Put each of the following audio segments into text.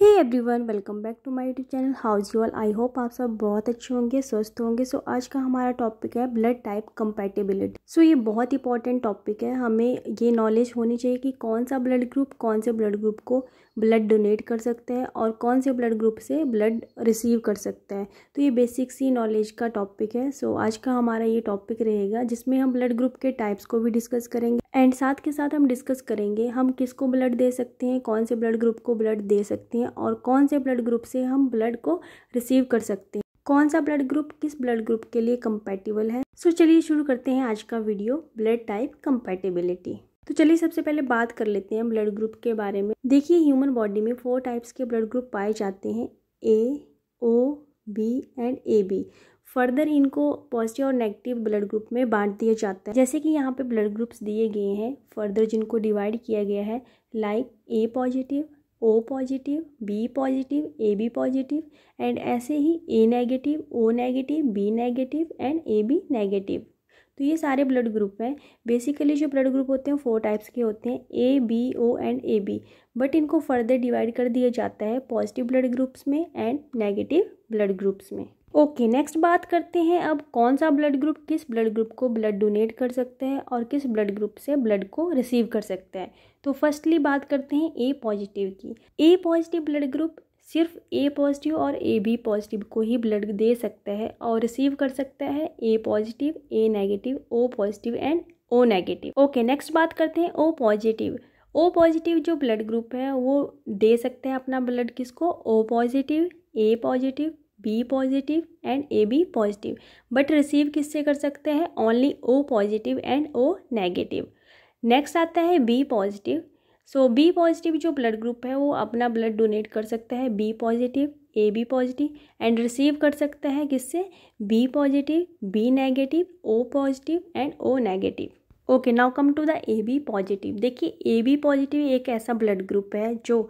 hey everyone welcome back to my YouTube channel how's you all I hope आप सब बहुत अच्छे होंगे स्वस्थ होंगे सो so, आज का हमारा टॉपिक है ब्लड टाइप कंपेटेबिलिटी सो ये बहुत इंपॉर्टेंट टॉपिक है हमें ये नॉलेज होनी चाहिए कि कौन सा ब्लड ग्रुप कौन से ब्लड ग्रुप को ब्लड डोनेट कर सकते हैं और कौन से ब्लड ग्रुप से ब्लड रिसीव कर सकते हैं तो ये बेसिक सी नॉलेज का टॉपिक है सो so, आज का हमारा ये टॉपिक रहेगा जिसमें हम ब्लड ग्रुप के टाइप्स को भी डिस्कस करेंगे एंड साथ के साथ हम डिस्कस करेंगे हम किसको ब्लड दे सकते हैं कौन से ब्लड ग्रुप को ब्लड दे सकते हैं हैं और कौन से ब्लड ग्रुप से हम ब्लड को रिसीव कर सकते हैं कौन सा ब्लड ग्रुप किस ब्लड ग्रुप के लिए कंपैटिबल है सो so, चलिए शुरू करते हैं आज का वीडियो ब्लड टाइप कंपैटिबिलिटी तो चलिए सबसे पहले बात कर लेते हैं ब्लड ग्रुप के बारे में देखिए ह्यूमन बॉडी में फोर टाइप्स के ब्लड ग्रुप पाए जाते हैं A O B and A B further इनको पॉजिटिव और नेगेटिव ब्लड ग्रुप में बांट दिया जाता है जैसे कि यहाँ पे ब्लड ग्रुप्स दिए गए हैं फर्दर जिनको डिवाइड किया गया है like A positive O positive B positive A B positive and ऐसे ही A negative O negative B negative and A B negative तो ये सारे ब्लड ग्रुप हैं बेसिकली जो ब्लड ग्रुप होते हैं फोर टाइप्स के होते हैं A B O and A B but इनको फर्दर डिवाइड कर दिया जाता है पॉजिटिव ब्लड ग्रुप्स में एंड नेगेटिव ब्लड ग्रुप्स में ओके नेक्स्ट बात करते हैं अब कौन सा ब्लड ग्रुप किस ब्लड ग्रुप को ब्लड डोनेट कर सकते हैं और किस ब्लड ग्रुप से ब्लड को रिसीव कर सकते हैं तो फर्स्टली बात करते हैं ए पॉजिटिव की ए पॉजिटिव ब्लड ग्रुप सिर्फ ए पॉजिटिव और ए बी पॉजिटिव को ही ब्लड दे सकता है और रिसीव कर सकता है A positive A negative O positive and O negative okay next बात करते हैं ओ पॉजिटिव ओ पॉजिटिव जो ब्लड ग्रुप है वो दे सकते हैं अपना ब्लड किसको O positive A positive B positive and A B positive but receive किससे कर सकते हैं only O positive and O negative next आता है B positive so B positive जो ब्लड ग्रुप है वो अपना ब्लड डोनेट कर सकता है B positive A B positive and receive कर सकता है किससे B positive B negative O positive and O negative okay now come to the A B positive देखिए ए बी पॉजिटिव एक ऐसा ब्लड ग्रुप है जो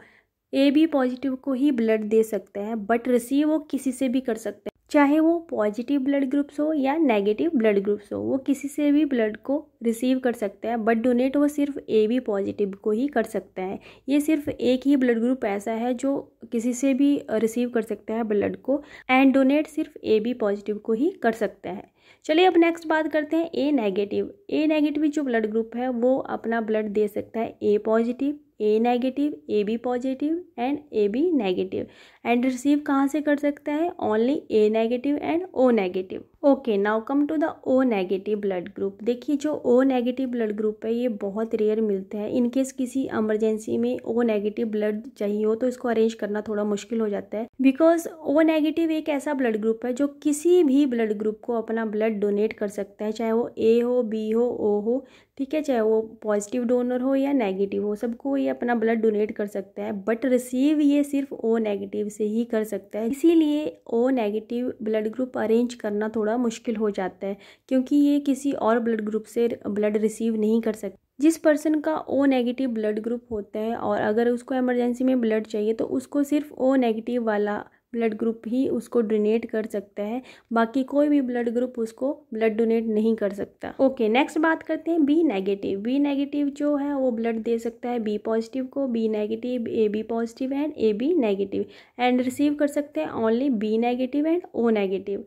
ए बी पॉजिटिव को ही ब्लड दे सकते हैं बट रिसीव वो किसी से भी कर सकते हैं चाहे वो पॉजिटिव ब्लड ग्रुप्स हो या नेगेटिव ब्लड ग्रुप्स हो वो किसी से भी ब्लड को रिसीव कर सकते हैं बट डोनेट वो सिर्फ ए बी पॉजिटिव को ही कर सकते हैं ये सिर्फ एक ही ब्लड ग्रुप ऐसा है जो किसी से भी रिसीव कर सकते हैं ब्लड को एंड डोनेट सिर्फ ए बी पॉजिटिव को ही कर सकते हैं चलिए अब नेक्स्ट बात करते हैं ए नेगेटिव ए नेगेटिव जो ब्लड ग्रुप है वो अपना ब्लड दे सकता है A positive A negative A B positive and A B negative and receive कहाँ से कर सकता है only A negative and O negative okay now come to the O negative blood group देखिए जो ओ नेगेटिव ब्लड ग्रुप है ये बहुत रेयर मिलते हैं इन केस किसी इमरजेंसी में ओ नेगेटिव ब्लड चाहिए हो तो इसको अरेंज करना थोड़ा मुश्किल हो जाता है बिकॉज ओ नेगेटिव एक ऐसा ब्लड ग्रुप है जो किसी भी ब्लड ग्रुप को अपना ब्लड डोनेट कर सकता है चाहे वो ए हो बी हो ओ हो ठीक है चाहे वो पॉजिटिव डोनर हो या नेगेटिव हो सबको ये अपना ब्लड डोनेट कर सकता है बट रिसीव ये सिर्फ ओ नेगेटिव से ही कर सकता है इसीलिए O negative blood group arrange करना थोड़ा ज़्यादा मुश्किल हो जाता है क्योंकि ये किसी और ब्लड ग्रुप से ब्लड रिसीव नहीं कर सकते जिस पर्सन का ओ नेगेटिव ब्लड ग्रुप होता है और अगर उसको इमरजेंसी में ब्लड चाहिए तो उसको सिर्फ ओ नेगेटिव वाला ब्लड ग्रुप ही उसको डोनेट कर सकता है बाकी कोई भी ब्लड ग्रुप उसको ब्लड डोनेट नहीं कर सकता ओके नेक्स्ट बात करते हैं बी नेगेटिव बी नेगेटिव जो है वो ब्लड दे सकता है बी पॉजिटिव को B negative A B positive and A B negative and receive कर सकते हैं only B negative and O negative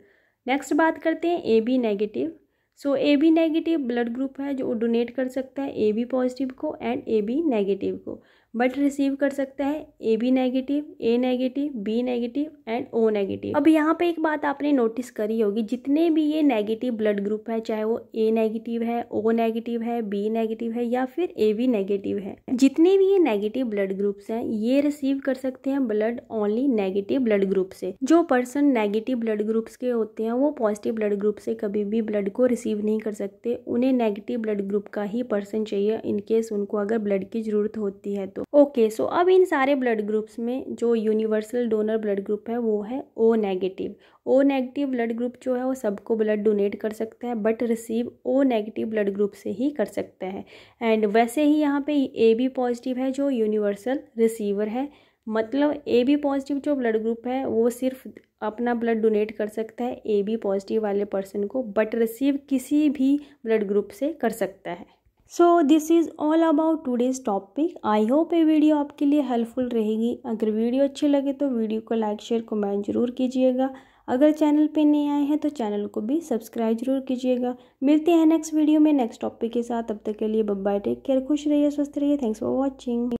next बात करते हैं A B negative so A B negative blood group है जो डोनेट कर सकता है ए बी पॉजिटिव को एंड ए बी नेगेटिव को बट रिसीव कर सकता है A B negative A negative B negative and O negative अब यहाँ पे एक बात आपने नोटिस करी होगी जितने भी ये नेगेटिव ब्लड ग्रुप है चाहे वो ए नेगेटिव है ओ नेगेटिव है बी नेगेटिव है या फिर ए बी नेगेटिव है जितने भी ये नेगेटिव ब्लड ग्रुप्स हैं ये रिसीव कर सकते हैं blood only negative blood group से जो पर्सन नेगेटिव ब्लड ग्रुप्स के होते हैं वो पॉजिटिव ब्लड ग्रुप से कभी भी ब्लड को रिसीव नहीं कर सकते उन्हें नेगेटिव ब्लड ग्रुप का ही पर्सन चाहिए इनकेस उनको अगर ब्लड की ज़रूरत होती है तो तो ओके सो अब इन सारे ब्लड ग्रुप्स में जो यूनिवर्सल डोनर ब्लड ग्रुप है वो है O negative O negative blood group जो है वो सबको ब्लड डोनेट कर सकता है but receive O negative blood group से ही कर सकता है एंड वैसे ही यहाँ पे ए बी पॉजिटिव है जो यूनिवर्सल रिसीवर है मतलब ए बी पॉजिटिव जो ब्लड ग्रुप है वो सिर्फ अपना ब्लड डोनेट कर सकता है ए बी पॉजिटिव वाले पर्सन को बट रिसीव किसी भी ब्लड ग्रुप से कर सकता है so this is all about today's topic I hope ये वीडियो आपके लिए हेल्पफुल रहेगी अगर वीडियो अच्छी लगे तो वीडियो को लाइक शेयर कमेंट जरूर कीजिएगा अगर चैनल पे नए आए हैं तो चैनल को भी सब्सक्राइब जरूर कीजिएगा मिलते हैं नेक्स्ट वीडियो में नेक्स्ट टॉपिक के साथ तब तक के लिए बब्बाई टेक केयर खुश रहिए स्वस्थ रहिए थैंक्स फॉर वॉचिंग